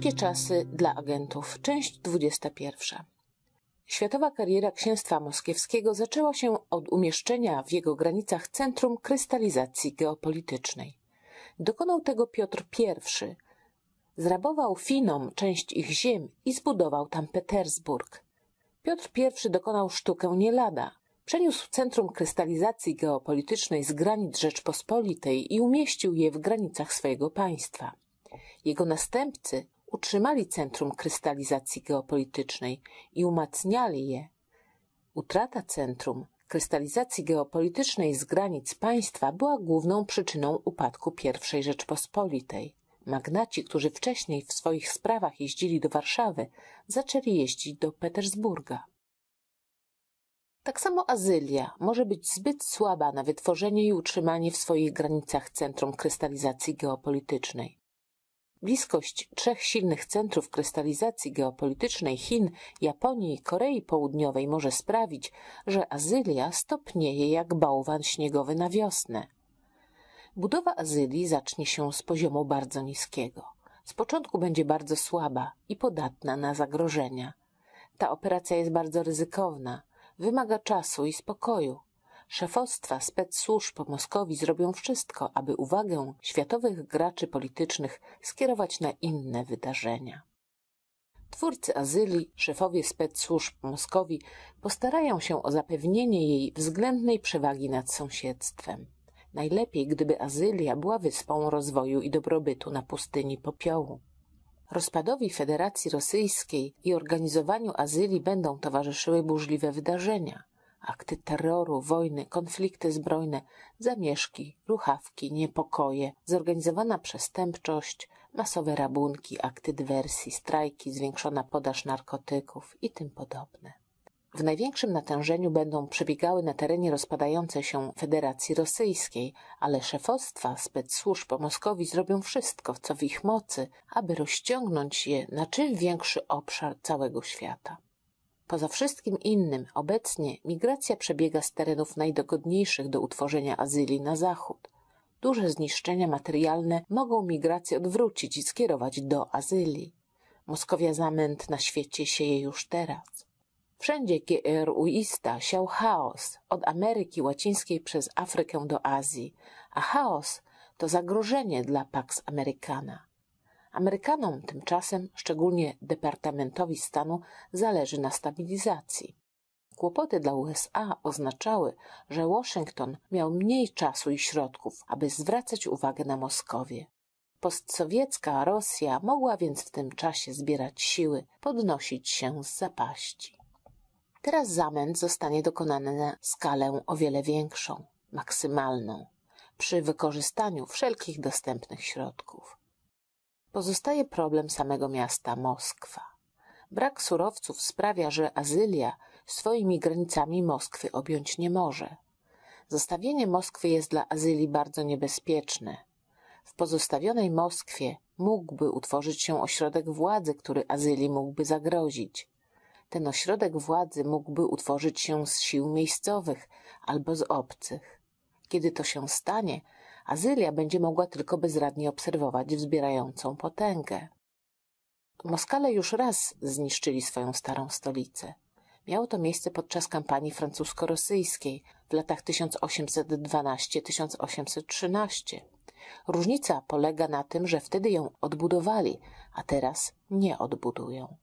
Ciężkie czasy dla agentów, część 21. Światowa kariera księstwa moskiewskiego zaczęła się od umieszczenia w jego granicach centrum krystalizacji geopolitycznej. Dokonał tego Piotr I. Zrabował Finom część ich ziem i zbudował tam Petersburg. Piotr I dokonał sztukę nie lada. Przeniósł centrum krystalizacji geopolitycznej z granic Rzeczpospolitej i umieścił je w granicach swojego państwa. Jego następcy utrzymali centrum krystalizacji geopolitycznej i umacniali je. Utrata centrum krystalizacji geopolitycznej z granic państwa była główną przyczyną upadku I Rzeczpospolitej. Magnaci, którzy wcześniej w swoich sprawach jeździli do Warszawy, zaczęli jeździć do Petersburga. Tak samo Azylia może być zbyt słaba na wytworzenie i utrzymanie w swoich granicach centrum krystalizacji geopolitycznej. Bliskość trzech silnych centrów krystalizacji geopolitycznej Chin, Japonii i Korei Południowej może sprawić, że Azylia stopnieje jak bałwan śniegowy na wiosnę. Budowa Azylii zacznie się z poziomu bardzo niskiego. Z początku będzie bardzo słaba i podatna na zagrożenia. Ta operacja jest bardzo ryzykowna, wymaga czasu i spokoju. Szefostwa spec-służb Moskowi zrobią wszystko, aby uwagę światowych graczy politycznych skierować na inne wydarzenia. Twórcy azyli, szefowie spec-służb Moskowi postarają się o zapewnienie jej względnej przewagi nad sąsiedztwem. Najlepiej, gdyby Azylia była wyspą rozwoju i dobrobytu na pustyni popiołu. Rozpadowi Federacji Rosyjskiej i organizowaniu azylii będą towarzyszyły burzliwe wydarzenia – akty terroru, wojny, konflikty zbrojne, zamieszki, ruchawki, niepokoje, zorganizowana przestępczość, masowe rabunki, akty dywersji, strajki, zwiększona podaż narkotyków i tym podobne. W największym natężeniu będą przebiegały na terenie rozpadającej się Federacji Rosyjskiej, ale szefostwa spec-służb po Moskowi zrobią wszystko, co w ich mocy, aby rozciągnąć je na czym większy obszar całego świata. Poza wszystkim innym, obecnie migracja przebiega z terenów najdogodniejszych do utworzenia azyli na zachód. Duże zniszczenia materialne mogą migrację odwrócić i skierować do azyli. Moskowia zamęt na świecie sieje już teraz. Wszędzie GRUista siał chaos, od Ameryki Łacińskiej przez Afrykę do Azji, a chaos to zagrożenie dla Pax Americana. Amerykanom tymczasem, szczególnie Departamentowi Stanu, zależy na stabilizacji. Kłopoty dla USA oznaczały, że Waszyngton miał mniej czasu i środków, aby zwracać uwagę na Moskowie. Postsowiecka Rosja mogła więc w tym czasie zbierać siły, podnosić się z zapaści. Teraz zamęt zostanie dokonany na skalę o wiele większą, maksymalną, przy wykorzystaniu wszelkich dostępnych środków. Pozostaje problem samego miasta Moskwa. Brak surowców sprawia, że Azylia swoimi granicami Moskwy objąć nie może. Zostawienie Moskwy jest dla Azylii bardzo niebezpieczne. W pozostawionej Moskwie mógłby utworzyć się ośrodek władzy, który Azylii mógłby zagrozić. Ten ośrodek władzy mógłby utworzyć się z sił miejscowych albo z obcych. Kiedy to się stanie, Azylia będzie mogła tylko bezradnie obserwować wzbierającą potęgę. Moskale już raz zniszczyli swoją starą stolicę. Miało to miejsce podczas kampanii francusko-rosyjskiej w latach 1812-1813. Różnica polega na tym, że wtedy ją odbudowali, a teraz nie odbudują.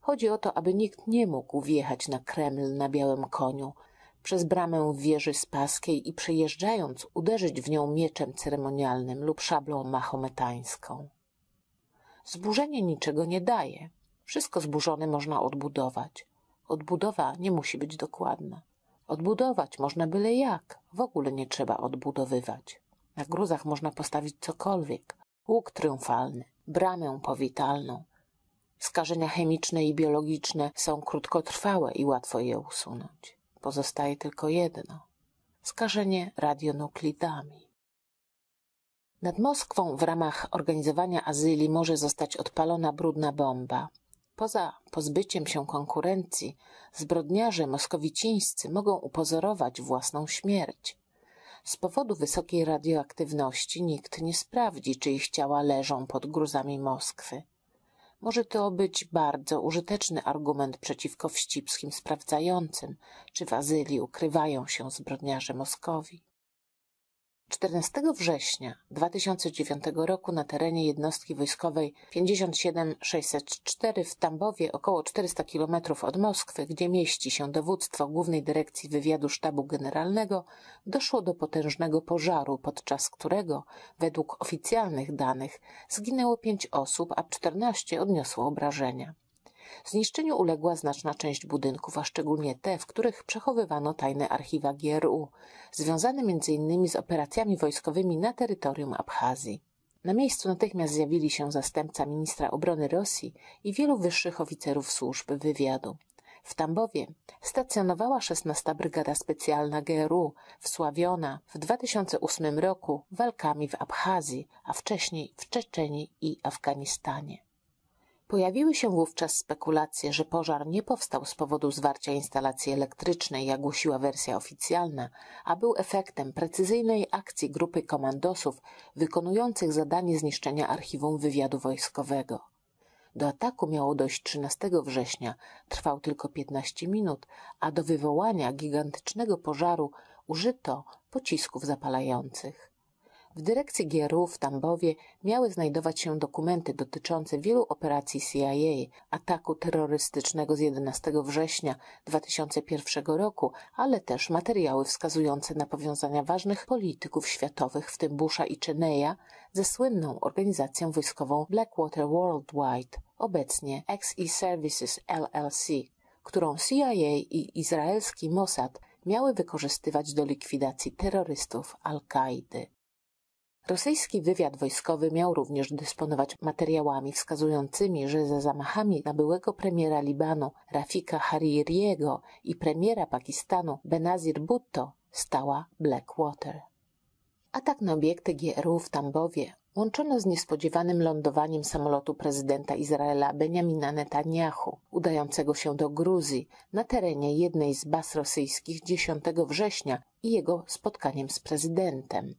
Chodzi o to, aby nikt nie mógł wjechać na Kreml na białym koniu, przez bramę wieży spaskiej i przejeżdżając uderzyć w nią mieczem ceremonialnym lub szablą mahometańską. Zburzenie niczego nie daje. Wszystko zburzone można odbudować. Odbudowa nie musi być dokładna. Odbudować można byle jak, w ogóle nie trzeba odbudowywać. Na gruzach można postawić cokolwiek. Łuk triumfalny, bramę powitalną. Skażenia chemiczne i biologiczne są krótkotrwałe i łatwo je usunąć pozostaje tylko jedno skażenie radionuklidami. Nad Moskwą w ramach organizowania azyli może zostać odpalona brudna bomba. Poza pozbyciem się konkurencji, zbrodniarze moskowicińscy mogą upozorować własną śmierć. Z powodu wysokiej radioaktywności nikt nie sprawdzi, czy ich ciała leżą pod gruzami Moskwy. Może to być bardzo użyteczny argument przeciwko wścibskim sprawdzającym, czy w Azylii ukrywają się zbrodniarze Moskowi. 14 września 2009 roku na terenie jednostki wojskowej 57604 w Tambowie, około 400 km od Moskwy, gdzie mieści się dowództwo Głównej Dyrekcji Wywiadu Sztabu Generalnego, doszło do potężnego pożaru, podczas którego, według oficjalnych danych, zginęło 5 osób, a 14 odniosło obrażenia. Zniszczeniu uległa znaczna część budynków, a szczególnie te, w których przechowywano tajne archiwa GRU, związane m.in. z operacjami wojskowymi na terytorium Abchazji. Na miejscu natychmiast zjawili się zastępca ministra obrony Rosji i wielu wyższych oficerów służb wywiadu. W Tambowie stacjonowała 16 Brygada Specjalna GRU, wsławiona w 2008 roku walkami w Abchazji, a wcześniej w Czeczeniu i Afganistanie. Pojawiły się wówczas spekulacje, że pożar nie powstał z powodu zwarcia instalacji elektrycznej, jak głosiła wersja oficjalna, a był efektem precyzyjnej akcji grupy komandosów wykonujących zadanie zniszczenia archiwum wywiadu wojskowego. Do ataku miało dojść 13 września, trwał tylko 15 minut, a do wywołania gigantycznego pożaru użyto pocisków zapalających. W dyrekcji GRU w Tambowie miały znajdować się dokumenty dotyczące wielu operacji CIA, ataku terrorystycznego z 11 września 2001 roku, ale też materiały wskazujące na powiązania ważnych polityków światowych, w tym Busha i Cheneya, ze słynną organizacją wojskową Blackwater Worldwide, obecnie XE Services LLC, którą CIA i izraelski Mossad miały wykorzystywać do likwidacji terrorystów Al-Kaidy. Rosyjski wywiad wojskowy miał również dysponować materiałami wskazującymi, że za zamachami na byłego premiera Libanu Rafika Haririego i premiera Pakistanu Benazir Bhutto stała Blackwater. Atak na obiekty GRU w Tambowie łączono z niespodziewanym lądowaniem samolotu prezydenta Izraela Benjamina Netanyahu, udającego się do Gruzji na terenie jednej z baz rosyjskich 10 września i jego spotkaniem z prezydentem.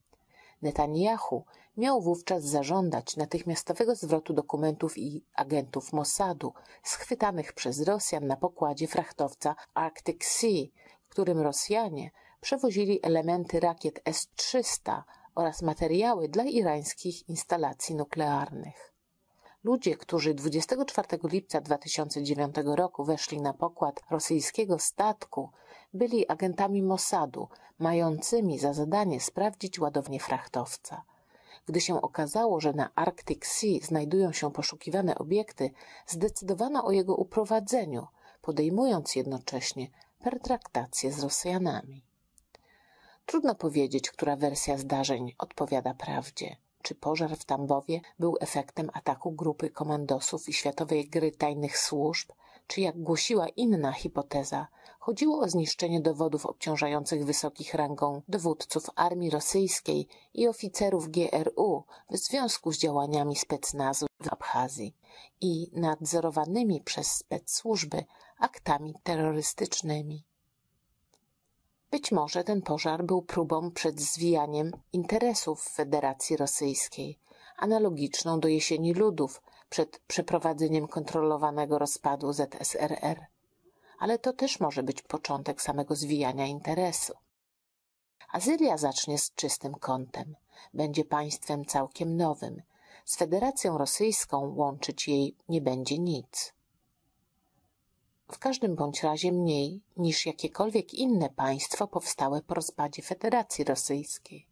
Netanyahu miał wówczas zażądać natychmiastowego zwrotu dokumentów i agentów Mossadu schwytanych przez Rosjan na pokładzie frachtowca Arctic Sea, którym Rosjanie przewozili elementy rakiet S-300 oraz materiały dla irańskich instalacji nuklearnych. Ludzie, którzy 24 lipca 2009 roku weszli na pokład rosyjskiego statku byli agentami Mossadu, mającymi za zadanie sprawdzić ładownię frachtowca. Gdy się okazało, że na Arctic Sea znajdują się poszukiwane obiekty, zdecydowano o jego uprowadzeniu, podejmując jednocześnie pertraktację z Rosjanami. Trudno powiedzieć, która wersja zdarzeń odpowiada prawdzie. Czy pożar w Tambowie był efektem ataku grupy komandosów i światowej gry tajnych służb, czy jak głosiła inna hipoteza, chodziło o zniszczenie dowodów obciążających wysokich rangą dowódców armii rosyjskiej i oficerów GRU w związku z działaniami specnazu w Abchazji i nadzorowanymi przez specsłużby aktami terrorystycznymi. Być może ten pożar był próbą przed zwijaniem interesów Federacji Rosyjskiej, analogiczną do jesieni ludów przed przeprowadzeniem kontrolowanego rozpadu ZSRR. Ale to też może być początek samego zwijania interesu. Azyria zacznie z czystym kątem. Będzie państwem całkiem nowym. Z Federacją Rosyjską łączyć jej nie będzie nic. W każdym bądź razie mniej niż jakiekolwiek inne państwo powstałe po rozpadzie Federacji Rosyjskiej.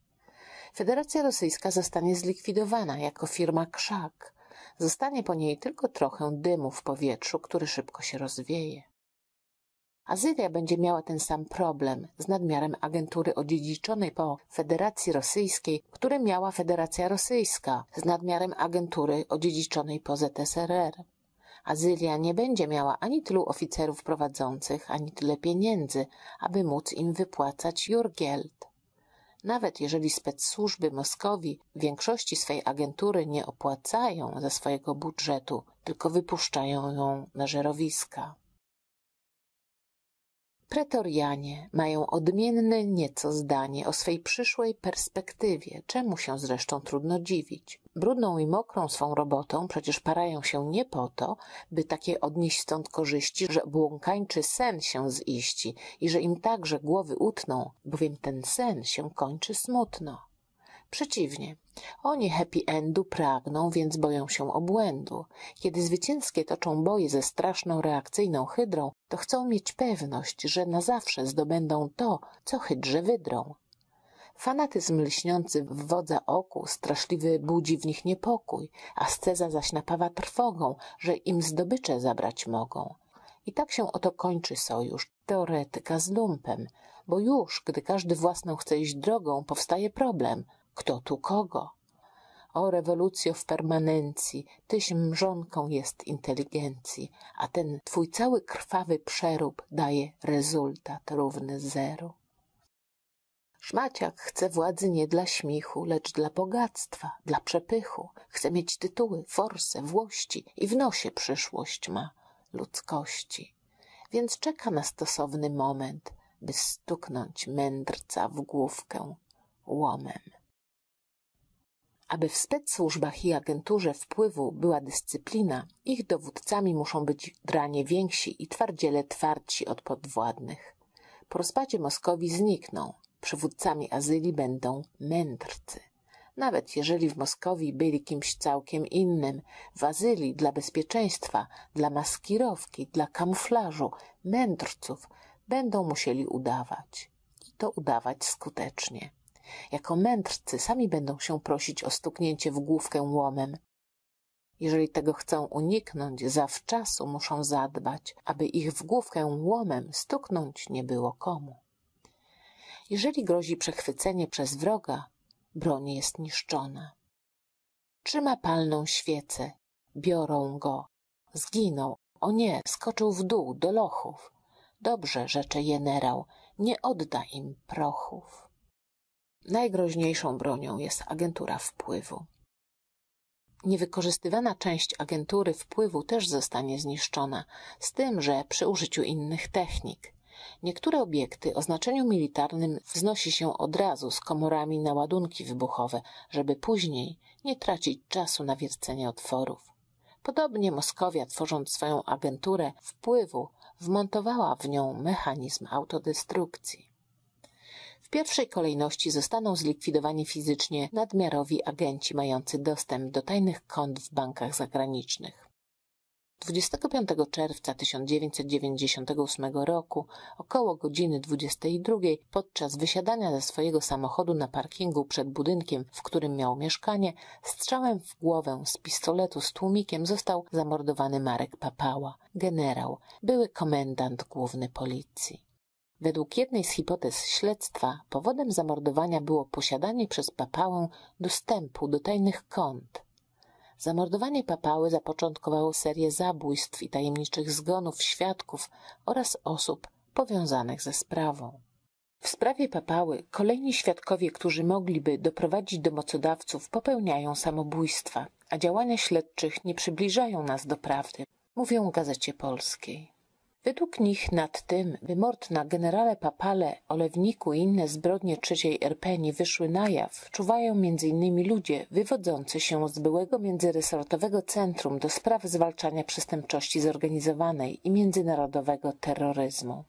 Federacja Rosyjska zostanie zlikwidowana jako firma krzak, Zostanie po niej tylko trochę dymu w powietrzu, który szybko się rozwieje. Azylia będzie miała ten sam problem z nadmiarem agentury odziedziczonej po Federacji Rosyjskiej, który miała Federacja Rosyjska, z nadmiarem agentury odziedziczonej po ZSRR. Azylia nie będzie miała ani tylu oficerów prowadzących, ani tyle pieniędzy, aby móc im wypłacać Jurgeld. Nawet jeżeli spec służby Moskowi większości swej agentury nie opłacają ze swojego budżetu, tylko wypuszczają ją na żerowiska. Pretorianie mają odmienne nieco zdanie o swej przyszłej perspektywie, czemu się zresztą trudno dziwić brudną i mokrą swą robotą przecież parają się nie po to, by takie odnieść stąd korzyści, że błąkańczy sen się ziści i że im także głowy utną, bowiem ten sen się kończy smutno. Przeciwnie, oni happy endu pragną, więc boją się obłędu. Kiedy zwycięskie toczą boje ze straszną reakcyjną hydrą, to chcą mieć pewność, że na zawsze zdobędą to, co hydrze wydrą. Fanatyzm lśniący w wodza oku straszliwy budzi w nich niepokój, asceza zaś napawa trwogą, że im zdobycze zabrać mogą. I tak się oto kończy sojusz, teoretyka z lumpem, bo już, gdy każdy własną chce iść drogą, powstaje problem, kto tu kogo. O rewolucjo w permanencji, tyś mrzonką jest inteligencji, a ten twój cały krwawy przerób daje rezultat równy zeru. Szmaciak chce władzy nie dla śmichu, lecz dla bogactwa, dla przepychu. Chce mieć tytuły, forsę, włości i w nosie przyszłość ma ludzkości. Więc czeka na stosowny moment, by stuknąć mędrca w główkę łomem. Aby w spec i agenturze wpływu była dyscyplina, ich dowódcami muszą być dranie więksi i twardziele twardsi od podwładnych. Po rozpadzie Moskowi znikną, przywódcami azyli będą mędrcy. Nawet jeżeli w Moskowi byli kimś całkiem innym, w azyli dla bezpieczeństwa, dla maskirowki, dla kamuflażu, mędrców będą musieli udawać. I to udawać skutecznie. Jako mędrcy sami będą się prosić o stuknięcie w główkę łomem. Jeżeli tego chcą uniknąć, zawczasu muszą zadbać, aby ich w główkę łomem stuknąć nie było komu. Jeżeli grozi przechwycenie przez wroga, broń jest niszczona. Trzyma palną świecę, biorą go. Zginął, o nie, skoczył w dół do lochów. Dobrze, rzecze jenerał, nie odda im prochów. Najgroźniejszą bronią jest agentura wpływu. Niewykorzystywana część agentury wpływu też zostanie zniszczona, z tym, że przy użyciu innych technik. Niektóre obiekty o znaczeniu militarnym wznosi się od razu z komorami na ładunki wybuchowe, żeby później nie tracić czasu na wiercenie otworów. Podobnie Moskowia, tworząc swoją agenturę wpływu, wmontowała w nią mechanizm autodestrukcji. W pierwszej kolejności zostaną zlikwidowani fizycznie nadmiarowi agenci mający dostęp do tajnych kont w bankach zagranicznych. 25 czerwca 1998 roku około godziny 22 podczas wysiadania ze swojego samochodu na parkingu przed budynkiem, w którym miał mieszkanie, strzałem w głowę z pistoletu z tłumikiem został zamordowany Marek Papała, generał, były komendant główny policji. Według jednej z hipotez śledztwa powodem zamordowania było posiadanie przez papałę dostępu do tajnych kont, Zamordowanie papały zapoczątkowało serię zabójstw i tajemniczych zgonów świadków oraz osób powiązanych ze sprawą. W sprawie papały kolejni świadkowie, którzy mogliby doprowadzić do mocodawców, popełniają samobójstwa, a działania śledczych nie przybliżają nas do prawdy, mówią Gazecie Polskiej. Według nich nad tym, by mord na generale Papale, Olewniku i inne zbrodnie III RP nie wyszły na jaw, czuwają m.in. ludzie wywodzący się z byłego międzyresortowego Centrum do Spraw Zwalczania Przestępczości Zorganizowanej i Międzynarodowego Terroryzmu.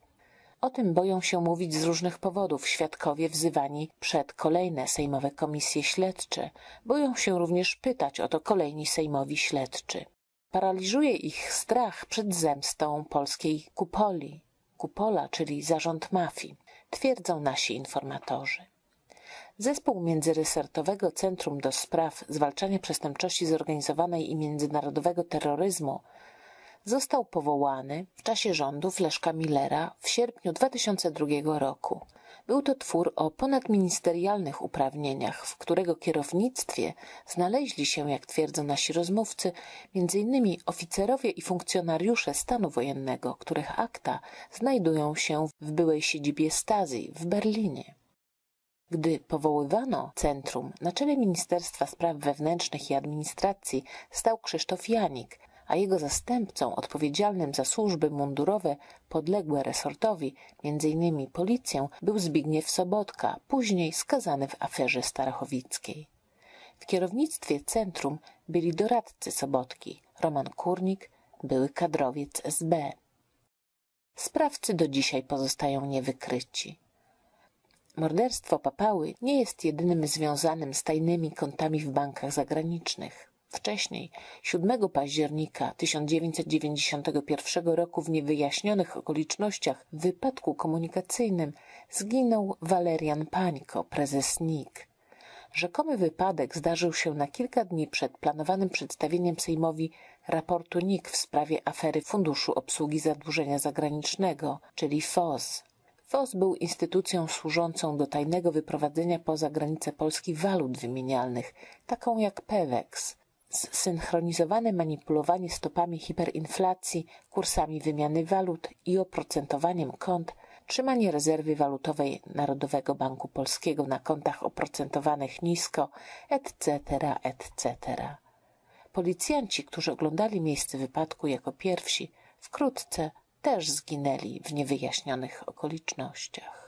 O tym boją się mówić z różnych powodów świadkowie wzywani przed kolejne sejmowe komisje śledcze. Boją się również pytać o to kolejni sejmowi śledczy. Paraliżuje ich strach przed zemstą polskiej kupoli, kupola, czyli zarząd mafii, twierdzą nasi informatorzy. Zespół Międzyresortowego Centrum do Spraw Zwalczania Przestępczości Zorganizowanej i Międzynarodowego Terroryzmu został powołany w czasie rządów Leszka Millera w sierpniu 2002 roku. Był to twór o ponadministerialnych uprawnieniach, w którego kierownictwie znaleźli się, jak twierdzą nasi rozmówcy, m.in. oficerowie i funkcjonariusze stanu wojennego, których akta znajdują się w byłej siedzibie Stazji w Berlinie. Gdy powoływano centrum, na czele Ministerstwa Spraw Wewnętrznych i Administracji stał Krzysztof Janik – a jego zastępcą odpowiedzialnym za służby mundurowe podległe resortowi, m.in. policję, był Zbigniew Sobotka, później skazany w aferze starachowickiej. W kierownictwie centrum byli doradcy Sobotki, Roman Kurnik, były kadrowiec SB. Sprawcy do dzisiaj pozostają niewykryci. Morderstwo papały nie jest jedynym związanym z tajnymi kontami w bankach zagranicznych. Wcześniej, 7 października 1991 roku w niewyjaśnionych okolicznościach w wypadku komunikacyjnym zginął Walerian Pańko, prezes NIK. Rzekomy wypadek zdarzył się na kilka dni przed planowanym przedstawieniem Sejmowi raportu NIK w sprawie afery Funduszu Obsługi Zadłużenia Zagranicznego, czyli FOS. FOS był instytucją służącą do tajnego wyprowadzenia poza granice Polski walut wymienialnych, taką jak PEWEX zsynchronizowane manipulowanie stopami hiperinflacji, kursami wymiany walut i oprocentowaniem kont, trzymanie rezerwy walutowej Narodowego Banku Polskiego na kontach oprocentowanych nisko, etc., etc. Policjanci, którzy oglądali miejsce wypadku jako pierwsi, wkrótce też zginęli w niewyjaśnionych okolicznościach.